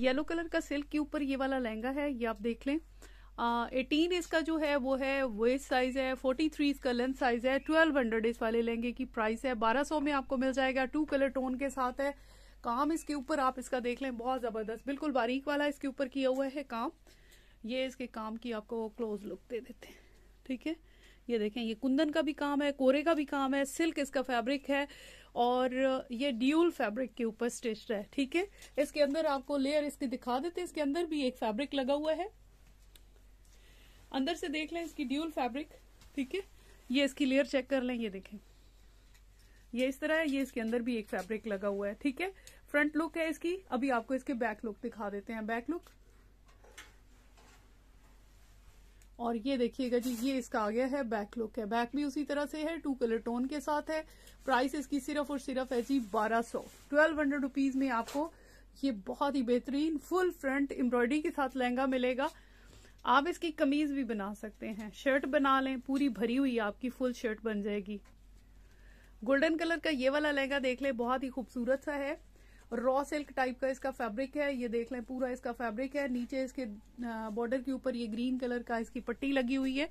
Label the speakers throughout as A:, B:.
A: yellow colour का silk के ऊपर ये वाला लहंगा है ये आप देख लें एटीन इसका जो है वो है वेस्ट साइज है फोर्टी थ्री इसका लेंथ साइज है ट्वेल्व हंड्रेड इस वाले लहंगे की प्राइस है बारह सौ में आपको मिल जाएगा टू कलर टोन के साथ है काम इसके ऊपर आप इसका देख लें बहुत जबरदस्त बिल्कुल बारीक वाला इसके ऊपर किया हुआ है काम ये इसके काम की आपको क्लोज लुक दे देते हैं ठीक है ये देखें ये कुंदन का भी काम है कोरे का भी काम है सिल्क इसका फैब्रिक है और ये ड्यूल फैब्रिक के ऊपर स्टिच है ठीक है इसके अंदर आपको लेयर इसके दिखा देते इसके अंदर भी एक फैब्रिक लगा हुआ है अंदर से देख लें इसकी ड्यूल फैब्रिक ठीक है ये इसकी लेयर चेक कर लें ये देखें ये इस तरह है ये इसके अंदर भी एक फैब्रिक लगा हुआ है ठीक है फ्रंट लुक है इसकी अभी आपको इसके बैक लुक दिखा देते हैं बैक लुक और ये देखिएगा जी ये इसका आ गया है बैक लुक है बैक भी उसी तरह से है टू कलर टोन के साथ है प्राइस इसकी सिर्फ और सिर्फ है जी बारह सौ ट्वेल्व हंड्रेड रुपीज में आपको ये बहुत ही बेहतरीन फुल फ्रंट एम्ब्रॉयडरी के साथ लहंगा मिलेगा आप इसकी कमीज भी बना सकते हैं शर्ट बना लें पूरी भरी हुई आपकी फुल शर्ट बन जाएगी गोल्डन कलर का ये वाला लहंगा देख ले बहुत ही खूबसूरत सा है रॉ सिल्क टाइप का इसका फैब्रिक है ये देख लें पूरा इसका फैब्रिक है नीचे इसके बॉर्डर के ऊपर ये ग्रीन कलर का इसकी पट्टी लगी हुई है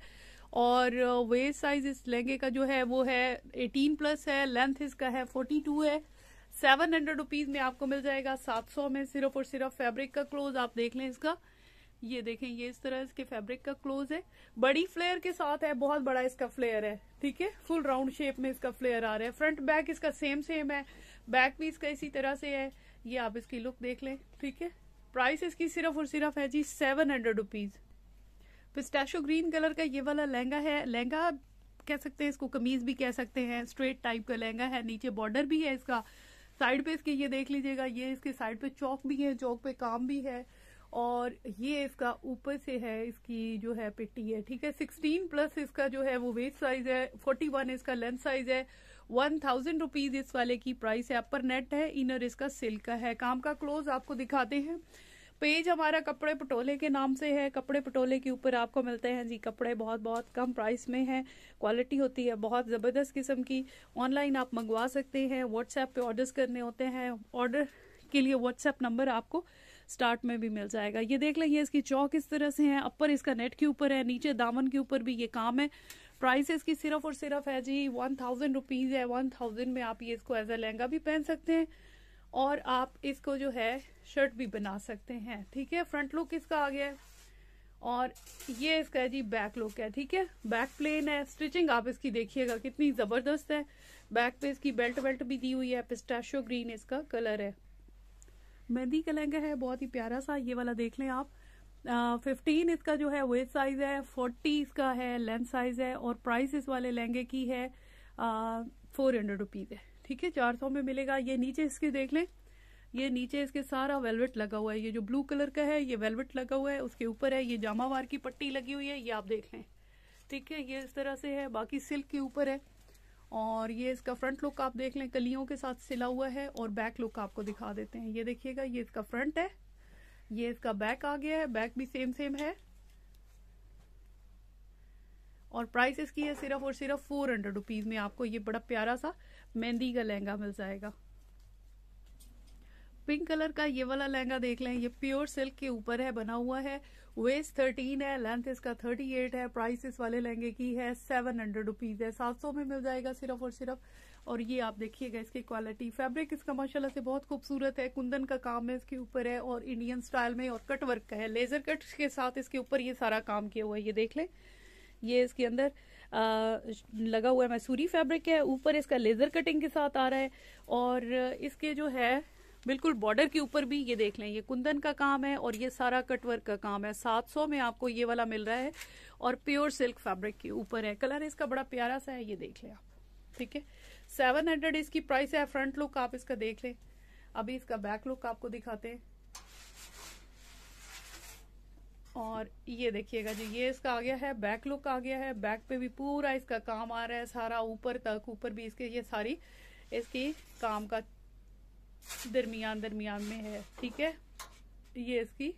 A: और वेस्ट साइज इस लहंगे का जो है वो है एटीन प्लस है लेंथ इसका है टू है सेवन हंड्रेड रुपीज में आपको मिल जाएगा सात सौ में सिर्फ और सिर्फ फैब्रिक का क्लोज आप देख लें इसका ये देखें ये इस तरह इसके फैब्रिक का क्लोज है बड़ी फ्लेयर के साथ है बहुत बड़ा इसका फ्लेयर है ठीक है फुल राउंड शेप में इसका फ्लेयर आ रहा है फ्रंट बैक इसका सेम सेम है बैक भी इसका इसी तरह से है ये आप इसकी लुक देख लें ठीक है प्राइस इसकी सिर्फ और सिर्फ है जी seven hundred rupees pistachio green colour का ये वाला लहंगा है लहंगा कह सकते हैं इसको कमीज भी कह सकते हैं स्ट्रेट टाइप का लहंगा है नीचे बॉर्डर भी है इसका साइड पे इसके ये देख लीजिएगा ये इसके साइड पे चौक भी है चौक पे काम भी है और ये इसका ऊपर से है इसकी जो है पिट्टी है ठीक है सिक्सटीन प्लस इसका जो है वो वेस्ट साइज है फोर्टी वन इसका लेंथ साइज है वन थाउजेंड रुपीज इस वाले की प्राइस है अपर नेट है इनर इसका सिल्क का है काम का क्लोज आपको दिखाते हैं पेज हमारा कपड़े पटोले के नाम से है कपड़े पटोले के ऊपर आपको मिलते हैं जी कपड़े बहुत बहुत कम प्राइस में हैं क्वालिटी होती है बहुत ज़बरदस्त किस्म की ऑनलाइन आप मंगवा सकते हैं व्हाट्सएप पे ऑर्डर्स करने होते हैं ऑर्डर के लिए व्हाट्सएप नंबर आपको स्टार्ट में भी मिल जाएगा ये देख लेंगे इसकी चौक इस तरह से है अपर इसका नेट के ऊपर है नीचे दामन के ऊपर भी ये काम है प्राइस इसकी सिर्फ और सिर्फ है जी वन थाउजेंड रुपीज है वन थाउजेंड में आप ये इसको एज ए लहंगा भी पहन सकते हैं और आप इसको जो है शर्ट भी बना सकते हैं ठीक है फ्रंट लुक इसका आ गया है और ये इसका है जी बैक लुक है ठीक है बैक प्लेन है स्टिचिंग आप इसकी देखिएगा कितनी जबरदस्त है बैक पे इसकी बेल्ट वेल्ट भी दी हुई है पिस्टाशो ग्रीन इसका कलर है मेहंदी का लहंगा है बहुत ही प्यारा सा ये वाला देख लें आप फिफ्टीन uh, इसका जो है वेथ साइज है फोर्टी इसका है लेंथ साइज है और प्राइस इस वाले लहंगे की है फोर हंड्रेड रुपीज है ठीक है चार सौ में मिलेगा ये नीचे इसके देख लें ये नीचे इसके सारा वेलवेट लगा हुआ है ये जो ब्लू कलर का है ये वेलवेट लगा हुआ है उसके ऊपर है ये जामावार की पट्टी लगी हुई है ये आप देख लें ठीक है ये इस तरह से है बाकी सिल्क के ऊपर है और ये इसका फ्रंट लुक आप देख लें कलियों के साथ सिला हुआ है और बैक लुक आपको दिखा देते हैं ये देखिएगा ये इसका फ्रंट है ये इसका बैक आ गया है बैक भी सेम सेम है और प्राइस इसकी है सिर्फ और सिर्फ फोर हंड्रेड रुपीज में आपको ये बड़ा प्यारा सा मेहंदी का लहंगा मिल जाएगा पिंक कलर का ये वाला लहंगा देख लें ये प्योर सिल्क के ऊपर है बना हुआ है वेस्ट थर्टीन है लेंथ इसका थर्टी एट है प्राइस इस वाले लहंगे की है सेवन हंड्रेड रुपीज है सात सौ में मिल जाएगा सिर्फ और सिर्फ और ये आप देखिएगा इसकी क्वालिटी फैब्रिक इसका माशाल्लाह से बहुत खूबसूरत है कुंदन का काम है इसके ऊपर है और इंडियन स्टाइल में और कट वर्क का है लेजर कट के साथ इसके ऊपर ये सारा काम किया हुआ है ये देख लें ये इसके अंदर आ, लगा हुआ है मैसूरी फैब्रिक है ऊपर इसका लेजर कटिंग के साथ आ रहा है और इसके जो है बिल्कुल बॉर्डर के ऊपर भी ये देख लें ये कुंदन का काम है और ये सारा कटवर्क का काम है 700 में आपको ये वाला मिल रहा है और प्योर सिल्क फैब्रिक के ऊपर है कलर इसका बड़ा प्यारा सा है ये देख लें आप ठीक है सेवन हंड्रेड इसकी प्राइस है फ्रंट लुक आप इसका देख लें अभी इसका बैक लुक आपको दिखाते हैं और ये देखिएगा जी ये इसका आ गया है बैक लुक आ गया है बैक पे भी पूरा इसका काम आ रहा है सारा ऊपर तक ऊपर भी इसके ये सारी इसकी काम का दरमियान दरमियान में है ठीक है ये इसकी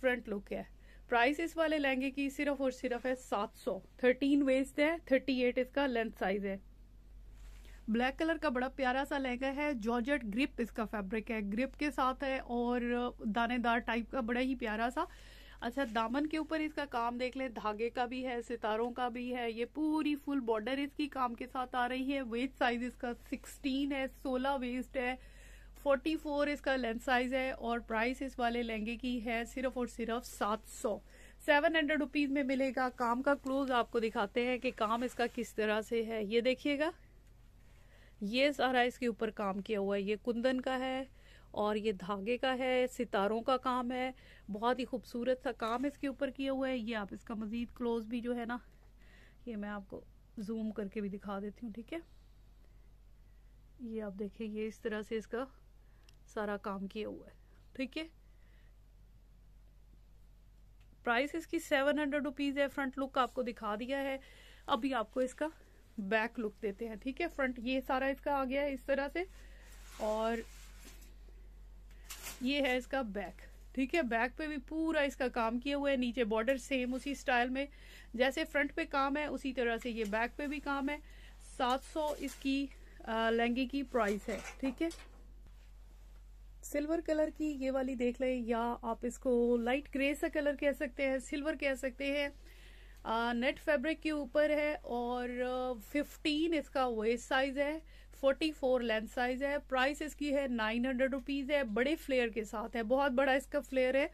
A: फ्रंट लुक है प्राइस इस वाले लहंगे की सिर्फ और सिर्फ है सात सौ थर्टीन वेस्ट है थर्टी एट इसका लेंथ साइज है ब्लैक कलर का बड़ा प्यारा सा लहंगा है जॉर्जेट ग्रिप इसका फैब्रिक है ग्रिप के साथ है और दानेदार टाइप का बड़ा ही प्यारा सा अच्छा दामन के ऊपर इसका काम देख लें धागे का भी है सितारों का भी है ये पूरी फुल बॉर्डर इसकी काम के साथ आ रही है वेस्ट साइज इसका सिक्सटीन है सोलह वेस्ट है 44 इसका लेंथ साइज है और प्राइस इस वाले लहंगे की है सिर्फ और सिर्फ सात सौ सेवन हंड्रेड रुपीज में मिलेगा काम का क्लोज आपको दिखाते हैं कि काम इसका किस तरह से है ये देखिएगा ये सारा इसके ऊपर काम किया हुआ है ये कुंदन का है और ये धागे का है सितारों का काम है बहुत ही खूबसूरत सा काम इसके ऊपर किया हुआ है ये आप इसका मजीद क्लोज भी जो है ना ये मैं आपको जूम करके भी दिखा देती हूँ ठीक है ये आप देखिए ये इस तरह से इसका सारा काम किया हुआ है ठीक है प्राइस इसकी सेवन हंड्रेड रुपीज़ है फ्रंट लुक आपको दिखा दिया है अभी आपको इसका बैक लुक देते हैं ठीक है फ्रंट ये सारा इसका आ गया है इस तरह से और ये है इसका बैक ठीक है बैक पे भी पूरा इसका काम किया हुआ है नीचे बॉर्डर सेम उसी स्टाइल में जैसे फ्रंट पे काम है उसी तरह से ये बैक पे भी काम है 700 इसकी लहंगे की प्राइस है ठीक है सिल्वर कलर की ये वाली देख ले या आप इसको लाइट ग्रे सा कलर कह सकते हैं सिल्वर कह सकते हैं नेट फैब्रिक के ऊपर है और फिफ्टीन इसका वेस्ट साइज है फोर्टी फोर लेंथ साइज है प्राइस इसकी है नाइन हंड्रेड रुपीज है बड़े फ्लेयर के साथ है बहुत बड़ा इसका फ्लेयर है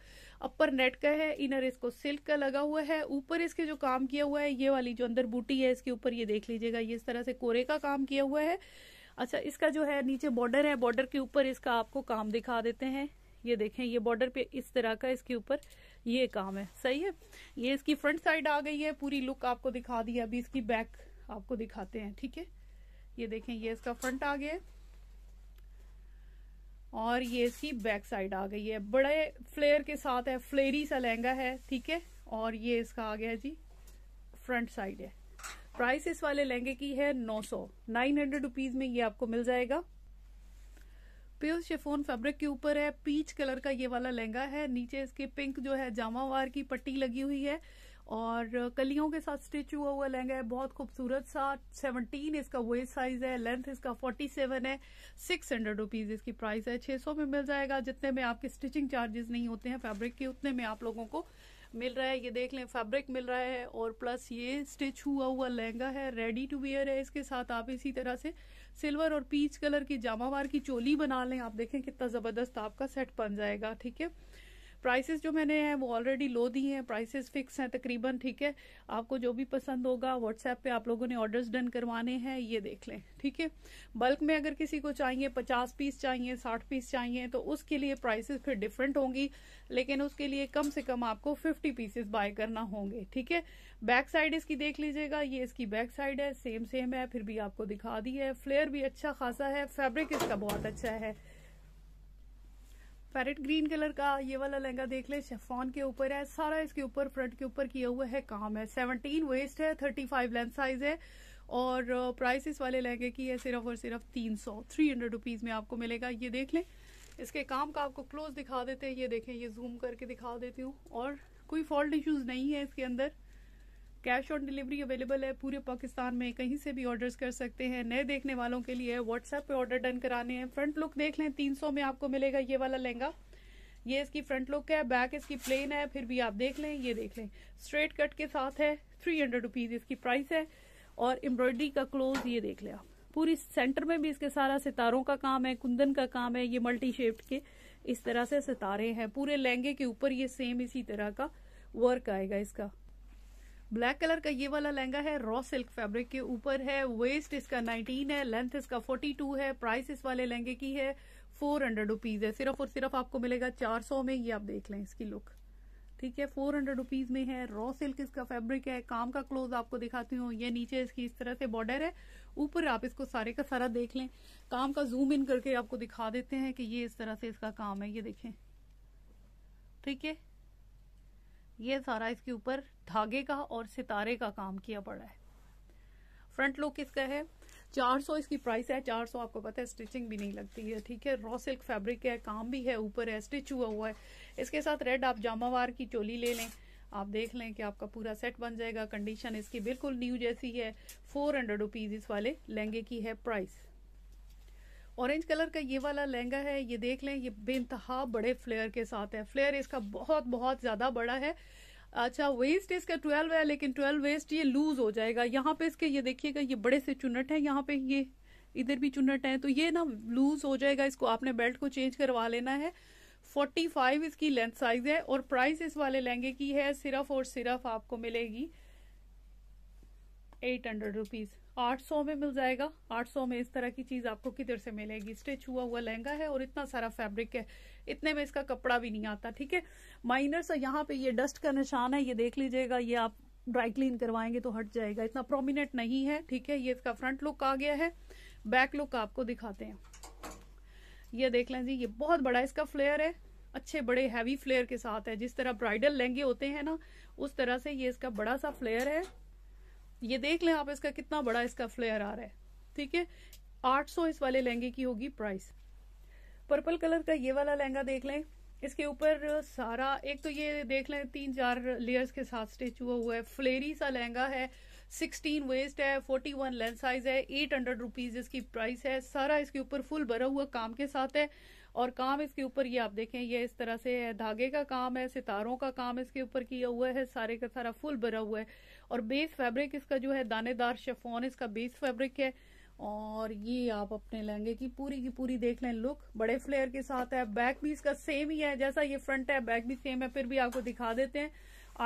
A: अपर नेट का है इनर इसको सिल्क का लगा हुआ है ऊपर इसके जो काम किया हुआ है ये वाली जो अंदर बूटी है इसके ऊपर ये देख लीजिएगा ये इस तरह से कोरे का काम किया हुआ है अच्छा इसका जो है नीचे बॉर्डर है बॉर्डर के ऊपर इसका आपको काम दिखा देते हैं ये देखें ये बॉर्डर पे इस तरह का इसके ऊपर ये काम है सही है ये इसकी फ्रंट साइड आ गई है पूरी लुक आपको दिखा दी है अभी इसकी बैक आपको दिखाते हैं ठीक है ये देखें ये इसका फ्रंट आ गया और ये इसकी बैक साइड आ गई है बड़े फ्लेयर के साथ है फ्लेरी सा लहंगा है ठीक है और ये इसका आ गया जी फ्रंट साइड है प्राइस इस वाले लहंगे की है नौ सौ नाइन हंड्रेड रुपीज में ये आपको मिल जाएगा प्योर शेफोन फैब्रिक के ऊपर है पीच कलर का ये वाला लहंगा है नीचे इसके पिंक जो है जामावार की पट्टी लगी हुई है और कलियों के साथ स्टिच हुआ हुआ लहंगा है बहुत खूबसूरत सा 17 इसका वेस्ट साइज है लेंथ इसका 47 है सिक्स हंड्रेड रुपीज इसकी प्राइस है 600 में मिल जाएगा जितने में आपके स्टिचिंग चार्जेस नहीं होते हैं फैब्रिक के उतने में आप लोगों को मिल रहा है ये देख लें फैब्रिक मिल रहा है और प्लस ये स्टिच हुआ हुआ लहंगा है रेडी टू वेयर है इसके साथ आप इसी तरह से सिल्वर और पीच कलर की जामावार की चोली बना लें आप देखें कितना ज़बरदस्त आपका सेट बन जाएगा ठीक है प्राइसेस जो मैंने हैं वो ऑलरेडी लो दी हैं प्राइसेस फिक्स हैं तकरीबन ठीक है आपको जो भी पसंद होगा व्हाट्सएप पे आप लोगों ने ऑर्डर्स डन करवाने हैं ये देख लें ठीक है बल्क में अगर किसी को चाहिए पचास पीस चाहिए साठ पीस चाहिए तो उसके लिए प्राइसेस फिर डिफरेंट होंगी लेकिन उसके लिए कम से कम आपको फिफ्टी पीसेस बाय करना होंगे ठीक है बैक साइड इसकी देख लीजिएगा ये इसकी बैक साइड है सेम सेम है फिर भी आपको दिखा दी है फ्लेयर भी अच्छा खासा है फेब्रिक इसका बहुत अच्छा है पैरेट ग्रीन कलर का ये वाला लहंगा देख ले शेफॉन के ऊपर है सारा इसके ऊपर फ्रंट के ऊपर किया हुआ है काम है सेवनटीन वेस्ट है थर्टी फाइव लेंथ साइज है और प्राइस uh, इस वाले लहंगे की है सिर्फ और सिर्फ तीन सौ थ्री हंड्रेड रुपीज में आपको मिलेगा ये देख लें इसके काम का आपको क्लोज दिखा देते हैं ये देखें ये जूम करके दिखा देती हूँ और कोई फॉल्ट इश्यूज नहीं है इसके अंदर कैश ऑन डिलीवरी अवेलेबल है पूरे पाकिस्तान में कहीं से भी ऑर्डर्स कर सकते हैं नए देखने वालों के लिए व्हाट्सएप पे ऑर्डर डन कराने हैं फ्रंट लुक देख लें 300 में आपको मिलेगा ये वाला लहंगा ये इसकी फ्रंट लुक है बैक इसकी प्लेन है फिर भी आप देख लें ये देख लें स्ट्रेट कट के साथ है थ्री हंड्रेड रुपीज इसकी प्राइस है और एम्ब्रॉयडरी का क्लोज ये देख लें आप पूरी सेंटर में भी इसके सारा सितारों का काम है कुंदन का काम है ये मल्टी शेप्ड के इस तरह से सितारे हैं पूरे लहंगे के ऊपर ये सेम इसी तरह का वर्क आएगा इसका ब्लैक कलर का ये वाला लहंगा है रॉ सिल्क फैब्रिक के ऊपर है वेस्ट इसका 19 है लेंथ इसका 42 है प्राइस इस वाले लहंगे की है फोर हंड्रेड रुपीज है सिर्फ और सिर्फ आपको मिलेगा चार सौ में ये आप देख लें इसकी लुक ठीक है फोर हंड्रेड रुपीज में है रॉ सिल्क इसका फैब्रिक है काम का क्लोज आपको दिखाती हूँ ये नीचे इसकी इस तरह से बॉर्डर है ऊपर आप इसको सारे का सारा देख लें काम का जूम इन करके आपको दिखा देते हैं कि ये इस तरह से इसका काम है ये देखें ठीक है ये सारा इसके ऊपर धागे का और सितारे का काम किया पड़ा है फ्रंट लुक इसका है 400 इसकी प्राइस है 400 आपको पता है स्टिचिंग भी नहीं लगती है ठीक है रॉ सिल्क फैब्रिक है काम भी है ऊपर है स्टिच हुआ हुआ है इसके साथ रेड आप जामावार की चोली ले लें आप देख लें कि आपका पूरा सेट बन जाएगा कंडीशन इसकी बिल्कुल न्यू जैसी है फोर हंड्रेड रुपीज़ इस वाले लहंगे की है प्राइस ऑरेंज कलर का ये वाला लहंगा है ये देख लें ये बेनतहा बड़े फ्लेयर के साथ है फ्लेयर इसका बहुत बहुत ज़्यादा बड़ा है अच्छा वेस्ट इसका ट्वेल्व है लेकिन ट्वेल्व वेस्ट ये लूज हो जाएगा यहाँ पे इसके ये देखिएगा ये बड़े से चुनट है यहाँ पे ये इधर भी चुनट है तो ये ना लूज हो जाएगा इसको आपने बेल्ट को चेंज करवा लेना है 45 इसकी लेंथ साइज है और प्राइस इस वाले लहंगे की है सिर्फ और सिर्फ आपको मिलेगी एट हंड्रेड रुपीज़ 800 में मिल जाएगा 800 में इस तरह की चीज आपको किधर से मिलेगी स्टिच हुआ हुआ लहंगा है और इतना सारा फैब्रिक है इतने में इसका कपड़ा भी नहीं आता ठीक है माइनर सा यहाँ पे ये डस्ट का निशान है ये देख लीजिएगा ये आप ड्राई क्लीन करवाएंगे तो हट जाएगा इतना प्रोमिनेंट नहीं है ठीक है ये इसका फ्रंट लुक आ गया है बैक लुक आपको दिखाते हैं ये देख लें जी ये बहुत बड़ा इसका फ्लेयर है अच्छे बड़े हैवी फ्लेयर के साथ है जिस तरह ब्राइडल लहंगे होते हैं ना उस तरह से ये इसका बड़ा सा फ्लेयर है ये देख लें आप इसका कितना बड़ा इसका फ्लेयर आ रहा है ठीक है 800 इस वाले लहंगे की होगी प्राइस पर्पल कलर का ये वाला लहंगा देख लें इसके ऊपर सारा एक तो ये देख लें तीन चार लेयर्स के साथ स्टिच हुआ हुआ है फ्लेरी सा लहंगा है 16 वेस्ट है 41 वन लेंथ साइज है एट हंड्रेड रुपीज इसकी प्राइस है सारा इसके ऊपर फुल भरा हुआ काम के साथ है और काम इसके ऊपर ये आप देखें ये इस तरह से है धागे का काम है सितारों का काम इसके ऊपर किया हुआ है सारे का सारा फुल भरा हुआ है और बेस फैब्रिक इसका जो है दानेदार शेफोन इसका बेस फैब्रिक है और ये आप अपने लहंगे की पूरी की पूरी देख लें लुक बड़े फ्लेयर के साथ है बैक भी इसका सेम ही है जैसा ये फ्रंट है बैक भी सेम है फिर भी आपको दिखा देते हैं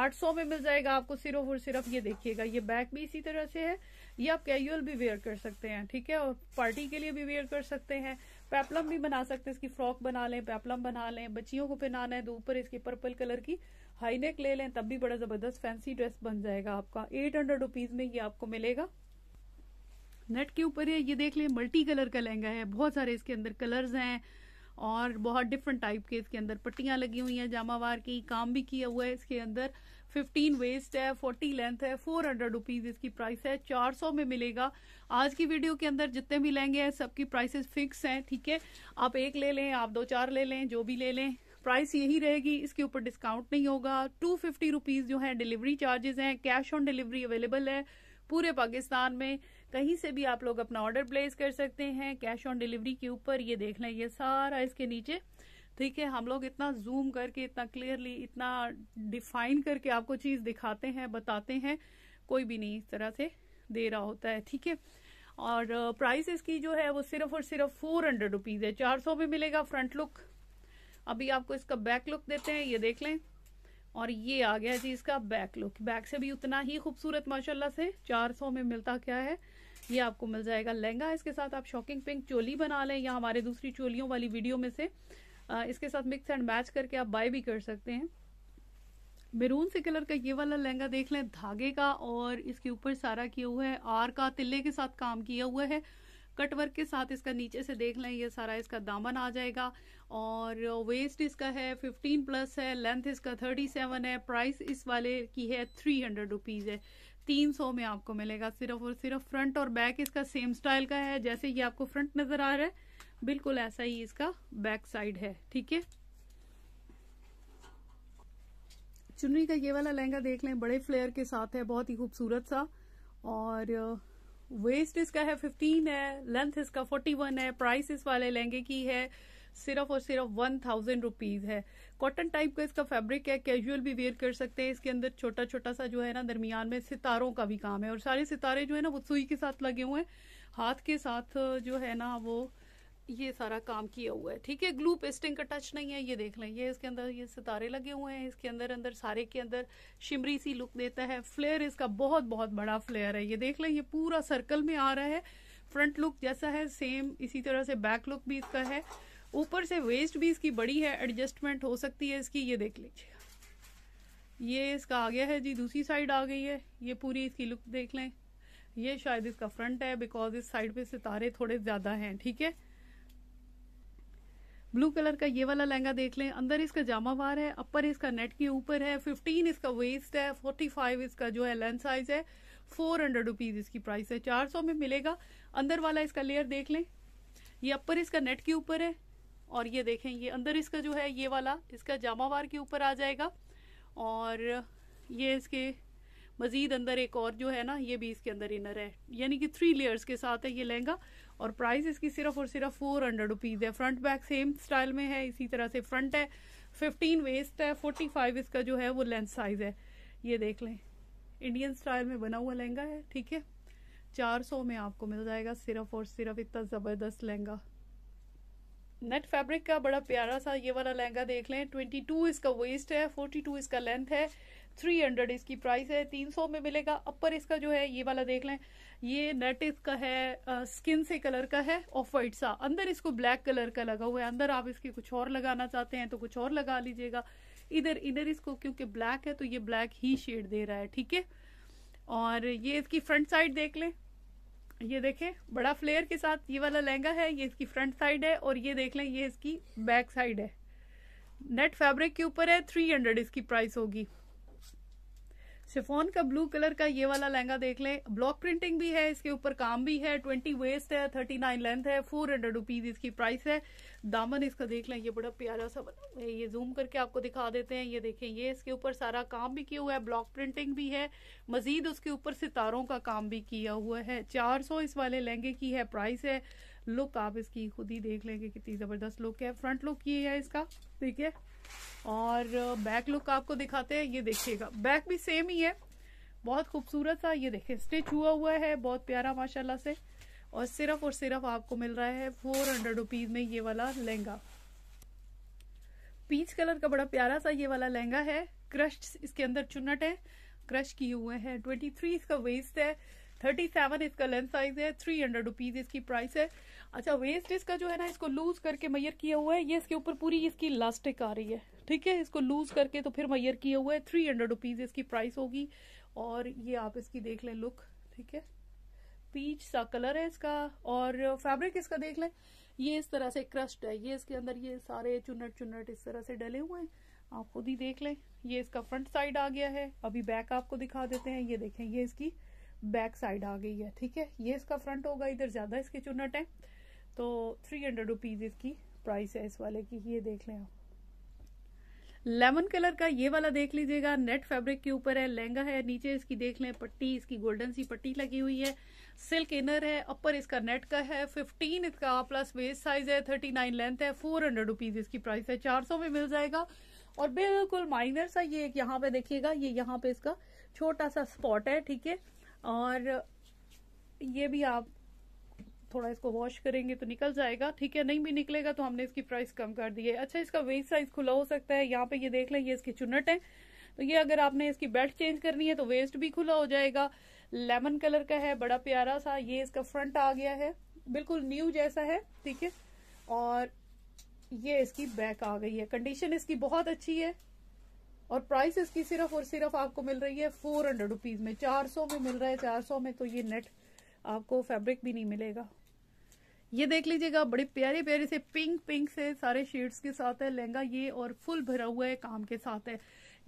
A: 800 में मिल जाएगा आपको सिर्फ और सिर्फ ये देखिएगा ये बैक भी इसी तरह से है ये आप कैजुअल भी वेयर कर सकते हैं ठीक है और पार्टी के लिए भी वेयर कर सकते हैं पेपलम भी बना सकते हैं इसकी फ्रॉक बना लें पेपलम बना लें बच्चियों को पहनाना है तो ऊपर इसकी पर्पल कलर की हाई नेक ले लें तब भी बड़ा जबरदस्त फैंसी ड्रेस बन जाएगा आपका एट हंड्रेड रुपीज में ये आपको मिलेगा नेट के ऊपर ये देख लें मल्टी कलर का लहंगा है बहुत सारे इसके अंदर कलर्स हैं और बहुत डिफरेंट टाइप के इसके अंदर पट्टियां लगी हुई हैं जामावार की काम भी किया हुआ है इसके अंदर 15 वेस्ट है 40 लेंथ है 400 हंड्रेड रुपीज इसकी प्राइस है 400 में मिलेगा आज की वीडियो के अंदर जितने भी लहंगे हैं सबकी प्राइसेस फिक्स हैं ठीक है आप एक ले लें आप दो चार ले लें जो भी ले लें प्राइस यही रहेगी इसके ऊपर डिस्काउंट नहीं होगा टू फिफ्टी रुपीज जो है डिलीवरी चार्जेस हैं कैश ऑन डिलीवरी अवेलेबल है पूरे पाकिस्तान में कहीं से भी आप लोग अपना ऑर्डर प्लेस कर सकते हैं कैश ऑन डिलीवरी के ऊपर ये देख लें ये सारा इसके नीचे ठीक है हम लोग इतना जूम करके इतना क्लियरली इतना डिफाइन करके आपको चीज दिखाते हैं बताते हैं कोई भी नहीं इस तरह से दे रहा होता है ठीक है और प्राइस uh, इसकी जो है वो सिर्फ और सिर्फ फोर हंड्रेड रुपीज है चार सौ में मिलेगा फ्रंट लुक अभी आपको इसका बैक लुक देते हैं ये देख लें और ये आ गया जी इसका बैक लुक बैक से भी उतना ही खूबसूरत माशाल्लाह से 400 में मिलता क्या है ये आपको मिल जाएगा लहंगा इसके साथ आप शॉकिंग पिंक चोली बना लें या हमारे दूसरी चोलियों वाली वीडियो में से इसके साथ मिक्स एंड मैच करके आप बाय भी कर सकते हैं मेरून से कलर का ये वाला लहंगा देख लें धागे का और इसके ऊपर सारा किया हुआ है आर का तिल्ले के साथ काम किया हुआ है कट वर्क के साथ इसका नीचे से देख लें ये सारा इसका दामन आ जाएगा और वेस्ट इसका है 15 प्लस है लेंथ इसका 37 है प्राइस इस वाले की है थ्री हंड्रेड रुपीज़ है तीन सौ में आपको मिलेगा सिर्फ और सिर्फ फ्रंट और बैक इसका सेम स्टाइल का है जैसे ये आपको फ्रंट नज़र आ रहा है बिल्कुल ऐसा ही इसका बैक साइड है ठीक है चुनरी का ये वाला लहंगा देख लें बड़े फ्लेयर के साथ है बहुत ही खूबसूरत सा और वेस्ट इसका है फिफ्टीन है लेंथ इसका फोर्टी वन है प्राइस इस वाले लहंगे की है सिर्फ और सिर्फ वन थाउजेंड रुपीज है कॉटन टाइप का इसका फैब्रिक है कैजुअल भी वेयर कर सकते हैं इसके अंदर छोटा छोटा सा जो है ना दरमियान में सितारों का भी काम है और सारे सितारे जो है ना वो सुई के साथ लगे हुए हैं हाथ के साथ जो है ना वो ये सारा काम किया हुआ है ठीक है ग्लू पेस्टिंग का टच नहीं है ये देख लें ये इसके अंदर ये सितारे लगे हुए हैं इसके अंदर अंदर सारे के अंदर शिमरी सी लुक देता है फ्लेयर इसका बहुत बहुत बड़ा फ्लेयर है ये देख लें ये पूरा सर्कल में आ रहा है फ्रंट लुक जैसा है सेम इसी तरह से बैक लुक भी इसका है ऊपर से वेस्ट भी इसकी बड़ी है एडजस्टमेंट हो सकती है इसकी ये देख लीजिए ये इसका आ गया है जी दूसरी साइड आ गई है ये पूरी इसकी लुक देख लें ये शायद इसका फ्रंट है बिकॉज इस साइड पे सितारे थोड़े ज्यादा हैं ठीक है ब्लू कलर का ये वाला लहंगा देख लें अंदर इसका जामावार है अपर इसका नेट के ऊपर है फिफ्टीन इसका वेस्ट है फोर्टी फाइव इसका जो है लेंथ साइज है फोर हंड्रेड रुपीज इसकी प्राइस है चार सौ में मिलेगा अंदर वाला इसका लेयर देख लें ये अपर इसका नेट के ऊपर है और ये देखें ये अंदर इसका जो है ये वाला इसका जामावार के ऊपर आ जाएगा और ये इसके मज़ीद अंदर एक और जो है ना ये भी इसके अंदर इनर है यानी कि थ्री लेयर्स के साथ है ये लहंगा और प्राइस इसकी सिर्फ और सिर्फ फोर हंड्रेड रुपीज़ है फ्रंट बैक सेम स्टाइल में है इसी तरह से फ्रंट है फिफ्टीन वेस्ट है फोर्टी फाइव इसका जो है वो लेंथ साइज है ये देख लें इंडियन स्टाइल में बना हुआ लहंगा है ठीक है चार सौ में आपको मिल जाएगा सिर्फ और सिर्फ इतना ज़बरदस्त लहंगा नेट फैब्रिक का बड़ा प्यारा सा ये वाला लहंगा देख लें टू इसका वेस्ट है टू इसका लेंथ है थ्री हंड्रेड इसकी प्राइस है तीन सौ में मिलेगा अपर इसका जो है ये वाला देख लें ये नेट इसका है आ, स्किन से कलर का है ऑफ वाइट सा अंदर इसको ब्लैक कलर का लगा हुआ है अंदर आप इसके कुछ और लगाना चाहते हैं तो कुछ और लगा लीजिएगा इधर इनर इसको क्योंकि ब्लैक है तो ये ब्लैक ही शेड दे रहा है ठीक है और ये इसकी फ्रंट साइड देख लें ये देखें बड़ा फ्लेयर के साथ ये वाला लहंगा है ये इसकी फ्रंट साइड है और ये देख लें ये इसकी बैक साइड है नेट फैब्रिक के ऊपर है थ्री हंड्रेड इसकी प्राइस होगी शिफोन का ब्लू कलर का ये वाला लहंगा देख लें ब्लॉक प्रिंटिंग भी है इसके ऊपर काम भी है ट्वेंटी वेस्ट है थर्टी नाइन लेंथ है फोर हंड्रेड रुपीज इसकी प्राइस है दामन इसका देख लें ये बड़ा प्यारा सा बना हुआ है ये जूम करके आपको दिखा देते हैं ये देखें ये इसके ऊपर सारा काम भी किया हुआ है ब्लॉक प्रिंटिंग भी है मजीद उसके ऊपर सितारों का काम भी किया हुआ है चार सौ इस वाले लहंगे की है प्राइस है लुक आप इसकी खुद ही देख लेंगे कितनी जबरदस्त लुक है फ्रंट लुक ये है इसका ठीक है और बैक लुक आपको दिखाते हैं ये देखिएगा बैक भी सेम ही है बहुत खूबसूरत सा ये देखिए स्टिच हुआ हुआ है बहुत प्यारा माशाल्लाह से और सिर्फ और सिर्फ आपको मिल रहा है फोर हंड्रेड रुपीज में ये वाला लहंगा पीच कलर का बड़ा प्यारा सा ये वाला लहंगा है क्रश इसके अंदर चुनट है क्रश किए हुए हैं ट्वेंटी थ्री इसका वेस्ट है थर्टी सेवन इसका लेंथ साइज है थ्री हंड्रेड रुपीज इसकी प्राइस है अच्छा वेस्ट इसका जो है ना इसको लूज करके मैयर किया हुआ है ये इसके ऊपर पूरी इसकी इलास्टिक आ रही है ठीक है इसको लूज करके तो फिर मैयर किया हुआ है थ्री हंड्रेड रुपीज इसकी प्राइस होगी और ये आप इसकी देख लें लुक ठीक है पीच सा कलर है इसका और फैब्रिक इसका देख लें ये इस तरह से क्रस्ट है ये इसके अंदर ये सारे चुनट चुनट इस तरह से डले हुए हैं आप खुद ही देख लें ये इसका फ्रंट साइड आ गया है अभी बैक आपको दिखा देते हैं ये देखें ये इसकी बैक साइड आ गई है ठीक है ये इसका फ्रंट होगा इधर ज्यादा इसके चुनट है तो थ्री हंड्रेड रुपीज इसकी प्राइस है इस वाले की ये देख लें आप लेमन कलर का ये वाला देख लीजिएगा नेट फैब्रिक के ऊपर है लहंगा है नीचे इसकी देख लें पट्टी इसकी गोल्डन सी पट्टी लगी हुई है सिल्क इनर है अपर इसका नेट का है फिफ्टीन इसका प्लस वेस्ट साइज है थर्टी नाइन लेंथ है फोर हंड्रेड रुपीज इसकी प्राइस है चार सौ में मिल जाएगा और बिल्कुल माइनर सा ये एक यहाँ पे देखिएगा ये यहाँ पे इसका छोटा सा स्पॉट है ठीक है और ये भी आप थोड़ा इसको वॉश करेंगे तो निकल जाएगा ठीक है नहीं भी निकलेगा तो हमने इसकी प्राइस कम कर दी है अच्छा इसका वेस्ट साइज खुला हो सकता है यहाँ पे ये देख लें ये इसकी चुनट है तो ये अगर आपने इसकी बेल्ट चेंज करनी है तो वेस्ट भी खुला हो जाएगा लेमन कलर का है बड़ा प्यारा सा ये इसका फ्रंट आ गया है बिल्कुल न्यू जैसा है ठीक है और ये इसकी बैक आ गई है कंडीशन इसकी बहुत अच्छी है और प्राइस इसकी सिर्फ और सिर्फ आपको मिल रही है फोर हंड्रेड रुपीज में चार सौ में मिल रहा है चार सौ में तो ये नेट आपको फैब्रिक भी नहीं मिलेगा ये देख लीजिएगा बड़े प्यारे प्यारे से पिंक पिंक से सारे शेड्स के साथ है लहंगा ये और फुल भरा हुआ है काम के साथ है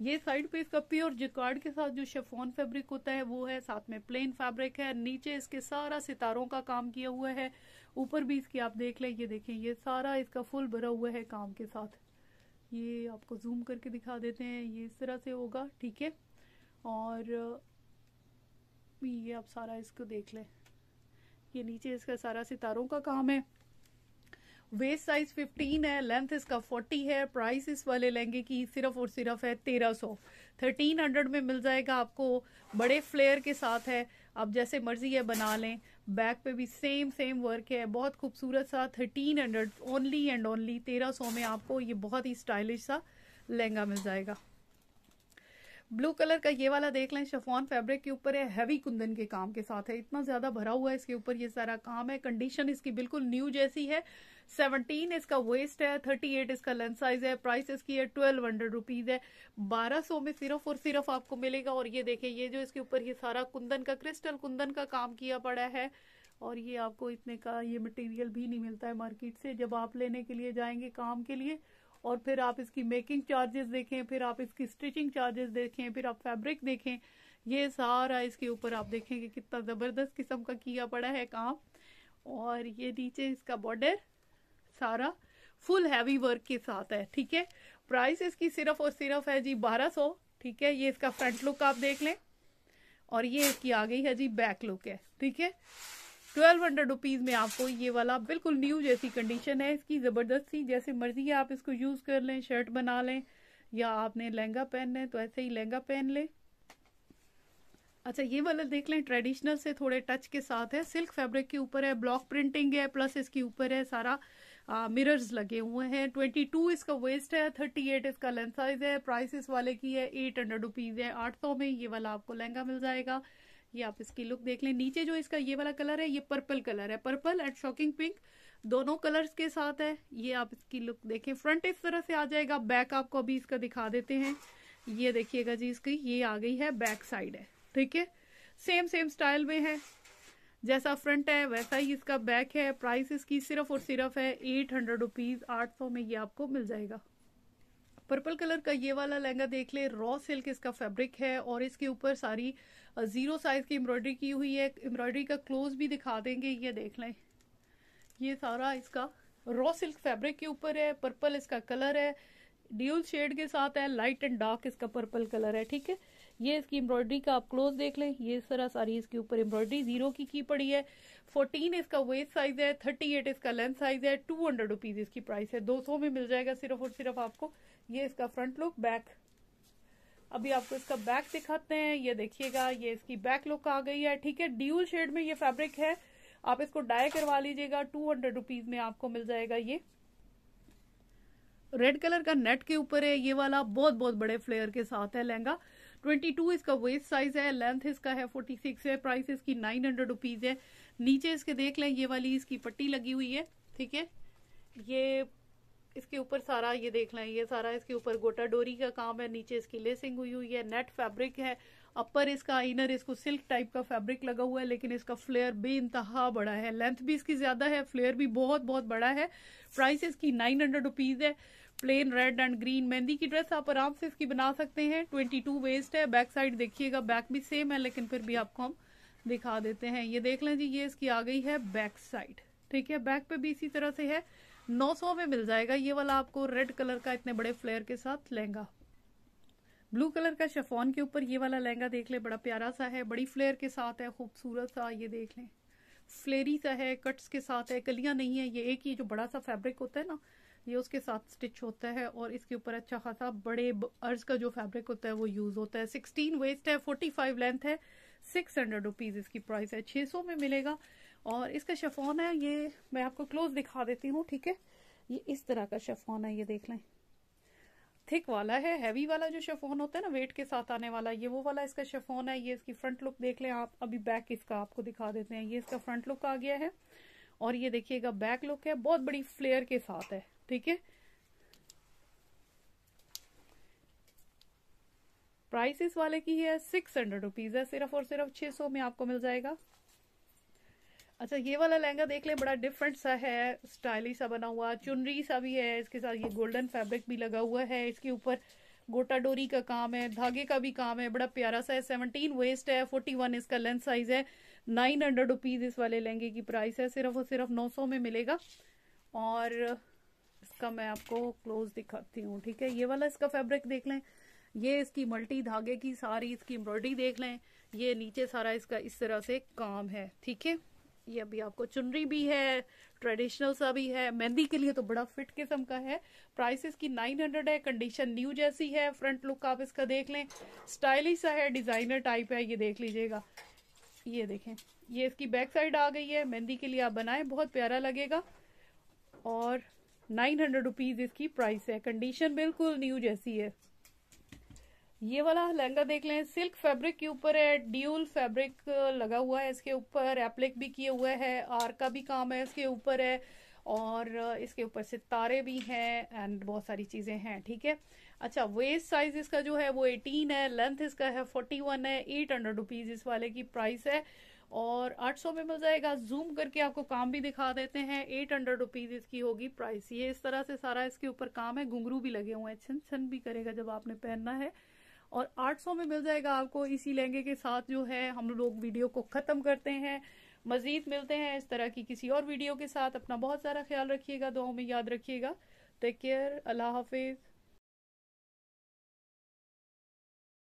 A: ये साइड पे इसका प्योर जिकार्ड के साथ जो शेफोन फैब्रिक होता है वो है साथ में प्लेन फैब्रिक है नीचे इसके सारा सितारों का काम किया हुआ है ऊपर भी इसकी आप देख लें ये देखें ये सारा इसका फुल भरा हुआ है काम के साथ ये आपको जूम करके दिखा देते हैं ये इस तरह से होगा ठीक है और ये आप सारा इसको देख लें ये नीचे इसका सारा सितारों का काम है वेस्ट साइज 15 है लेंथ इसका 40 है प्राइस इस वाले लहंगे की सिर्फ और सिर्फ है 1300 1300 में मिल जाएगा आपको बड़े फ्लेयर के साथ है आप जैसे मर्जी है बना लें बैक पे भी सेम सेम वर्क है बहुत खूबसूरत सा 1300 ओनली एंड ओनली 1300 में आपको ये बहुत ही स्टाइलिश सा लहंगा मिल जाएगा ब्लू कलर का ये वाला देख लें शफॉन फैब्रिक के ऊपर है हैवी कुंदन के काम के साथ है इतना ज्यादा भरा हुआ है इसके ऊपर ये सारा काम है कंडीशन इसकी बिल्कुल न्यू जैसी है 17 इसका वेस्ट है 38 इसका लेंथ साइज है प्राइस इसकी है ट्वेल्व हंड्रेड रुपीज है 1200 में सिर्फ और सिर्फ आपको मिलेगा और ये देखे ये जो इसके ऊपर ये सारा कुंदन का क्रिस्टल कुंदन का काम किया पड़ा है और ये आपको इतने का ये मटेरियल भी नहीं मिलता है मार्केट से जब आप लेने के लिए जाएंगे काम के लिए और फिर आप इसकी मेकिंग चार्जेस देखें फिर आप इसकी स्टिचिंग चार्जेस देखें फिर आप फैब्रिक देखें ये सारा इसके ऊपर आप देखेंगे कितना ज़बरदस्त किस्म का किया पड़ा है काम और ये नीचे इसका बॉर्डर सारा फुल हैवी वर्क के साथ है ठीक है प्राइस इसकी सिर्फ और सिर्फ है जी बारह सौ ठीक है ये इसका फ्रंट लुक आप देख लें और ये इसकी आ गई है जी बैक लुक है ठीक है ट्वेल्व हंड्रेड रुपीज में आपको ये वाला बिल्कुल न्यू जैसी कंडीशन है इसकी जबरदस्ती जैसे मर्जी है आप इसको यूज कर लें शर्ट बना लें या आपने लहंगा पहनना है तो ऐसे ही लहंगा पहन लें अच्छा ये वाला देख लें ट्रेडिशनल से थोड़े टच के साथ है सिल्क फैब्रिक के ऊपर है ब्लॉक प्रिंटिंग है प्लस इसके ऊपर है सारा मिरर्स लगे हुए हैं ट्वेंटी टू इसका वेस्ट है थर्टी एट इसका लेंथ साइज है प्राइस इस वाले की है एट हंड्रेड रुपीज है आठ सौ में ये वाला आपको लहंगा मिल जाएगा ये आप इसकी लुक देख लें नीचे जो इसका ये वाला कलर है ये पर्पल कलर है पर्पल एंड शॉकिंग पिंक दोनों कलर्स के साथ है ये आप इसकी लुक देखें फ्रंट इस तरह से आ जाएगा बैक आपको अभी इसका दिखा देते हैं ये देखिएगा जी इसकी ये आ गई है बैक साइड है ठीक है सेम सेम स्टाइल में है जैसा फ्रंट है वैसा ही इसका बैक है प्राइस इसकी सिर्फ और सिर्फ है एट हंड्रेड रुपीज आठ सौ में ये आपको मिल जाएगा पर्पल कलर का ये वाला लहंगा देख ले रॉ सिल्क इसका फैब्रिक है और इसके ऊपर सारी ज़ीरो साइज़ की एम्ब्रॉयडरी की हुई है एम्ब्रॉयडरी का क्लोज भी दिखा देंगे ये देख लें ये सारा इसका रॉ सिल्क फैब्रिक के ऊपर है पर्पल इसका कलर है ड्यूल शेड के साथ है लाइट एंड डार्क इसका पर्पल कलर है ठीक है ये इसकी एम्ब्रॉयडरी का आप क्लोज देख लें ये इस तरह सारी इसके ऊपर एम्ब्रॉयडरी जीरो की की पड़ी है फोर्टीन इसका वेस्ट साइज है थर्टी एट इसका लेंथ साइज है टू हंड्रेड रुपीज इसकी प्राइस है दो सौ में मिल जाएगा सिर्फ और सिर्फ आपको ये इसका फ्रंट लुक बैक अभी आपको इसका बैक दिखाते हैं ये देखिएगा ये इसकी बैक लुक आ गई है ठीक है ड्यूल शेड में ये फैब्रिक है आप इसको डाई करवा लीजिएगा टू हंड्रेड रुपीज में आपको मिल जाएगा ये रेड कलर का नेट के ऊपर है ये वाला बहुत बहुत बड़े फ्लेयर के साथ है लहंगा 22 इसका वेस्ट साइज है लेंथ इसका है 46 है प्राइस इसकी 900 हंड्रेड रुपीज है नीचे इसके देख लें ये वाली इसकी पट्टी लगी हुई है ठीक है ये इसके ऊपर सारा ये देख लें ये सारा इसके ऊपर गोटा डोरी का काम है नीचे इसकी लेसिंग हुई हुई है नेट फैब्रिक है अपर इसका इनर इसको सिल्क टाइप का फैब्रिक लगा हुआ है लेकिन इसका फ्लेयर बे इंतहा बड़ा है लेंथ भी इसकी ज्यादा है फ्लेयर भी बहुत बहुत बड़ा है प्राइस इसकी नाइन हंड्रेड रुपीज है plain red and green mehndi की ड्रेस आप आराम से इसकी बना सकते हैं ट्वेंटी टू वेस्ट है बैक साइड देखिएगा बैक भी सेम है लेकिन फिर भी आपको हम दिखा देते हैं ये देख लें जी ये इसकी आ गई है बैक साइड ठीक है बैक पे भी इसी तरह से है नौ सौ में मिल जाएगा ये वाला आपको रेड कलर का इतने बड़े फ्लेयर के साथ लहंगा ब्लू कलर का शेफोन के ऊपर ये वाला लहंगा देख लें बड़ा प्यारा सा है बड़ी फ्लेयर के साथ है खूबसूरत सा ये देख लें फ्लेरी सा है कट्स के साथ है कलियां नहीं है ये एक ही जो बड़ा सा फैब्रिक होता है ना ये उसके साथ स्टिच होता है और इसके ऊपर अच्छा खासा बड़े अर्ज का जो फैब्रिक होता है वो यूज होता है सिक्सटीन वेस्ट है फोर्टी फाइव लेंथ है सिक्स हंड्रेड रुपीज इसकी प्राइस है छह सौ में मिलेगा और इसका शेफोन है ये मैं आपको क्लोज दिखा देती हूँ ठीक है ये इस तरह का शेफोन है ये देख लें थिक वाला है हैवी वाला जो शेफोन होता है ना वेट के साथ आने वाला ये वो वाला इसका शेफोन है ये इसकी फ्रंट लुक देख लें आप अभी बैक इसका आपको दिखा देते हैं ये इसका फ्रंट लुक आ गया है और ये देखिएगा बैक लुक है बहुत बड़ी फ्लेयर के साथ है ठीक है प्राइस इस वाले की है सिक्स हंड्रेड रुपीज है सिर्फ और सिर्फ छह सौ में आपको मिल जाएगा अच्छा ये वाला लहंगा देख ले बड़ा डिफरेंट सा है स्टाइलिश सा बना हुआ चुनरी सा भी है इसके साथ ये गोल्डन फैब्रिक भी लगा हुआ है इसके ऊपर गोटा डोरी का काम है धागे का भी काम है बड़ा प्यारा सा है सेवनटीन वेस्ट है फोर्टी वन इसका लेंथ साइज है नाइन हंड्रेड रुपीज इस वाले लहंगे की प्राइस है सिर्फ और सिर्फ नौ सौ में मिलेगा और इसका मैं आपको क्लोज दिखाती हूँ ठीक है ये वाला इसका फैब्रिक देख लें ये इसकी मल्टी धागे की सारी इसकी एम्ब्रॉयडरी देख लें ये नीचे सारा इसका इस तरह से काम है ठीक है ये अभी आपको चुनरी भी है ट्रेडिशनल सा भी है मेहंदी के लिए तो बड़ा फिट किस्म का है प्राइस इसकी 900 है कंडीशन न्यू जैसी है फ्रंट लुक आप इसका देख लें स्टाइलिश सा है डिजाइनर टाइप है ये देख लीजिएगा ये देखें ये इसकी बैक साइड आ गई है मेहंदी के लिए आप बनाएं बहुत प्यारा लगेगा और नाइन हंड्रेड रुपीज इसकी प्राइस है कंडीशन बिल्कुल न्यू जैसी है ये वाला लहंगा देख लें सिल्क फैब्रिक के ऊपर है ड्यूल फैब्रिक लगा हुआ है इसके ऊपर एप्लिक भी किए हुए है आर का भी काम है इसके ऊपर है और इसके ऊपर सितारे भी हैं एंड बहुत सारी चीज़ें हैं ठीक है अच्छा वेस्ट साइज इसका जो है वो 18 है लेंथ इसका है 41 है एट हंड्रेड रुपीज़ इस वाले की प्राइस है और 800 में मिल जाएगा जूम करके आपको काम भी दिखा देते हैं एट हंड्रेड रुपीज़ इसकी होगी प्राइस ये इस तरह से सारा इसके ऊपर काम है घुंगरू भी लगे हुए हैं छन छन भी करेगा जब आपने पहनना है और 800 में मिल जाएगा आपको इसी लहंगे के साथ जो है हम लोग वीडियो को ख़त्म करते हैं मज़ीद मिलते हैं इस तरह की किसी और वीडियो के साथ अपना बहुत सारा ख्याल रखिएगा दुआओं में याद रखिएगा टेक केयर अल्लाह हाफिज़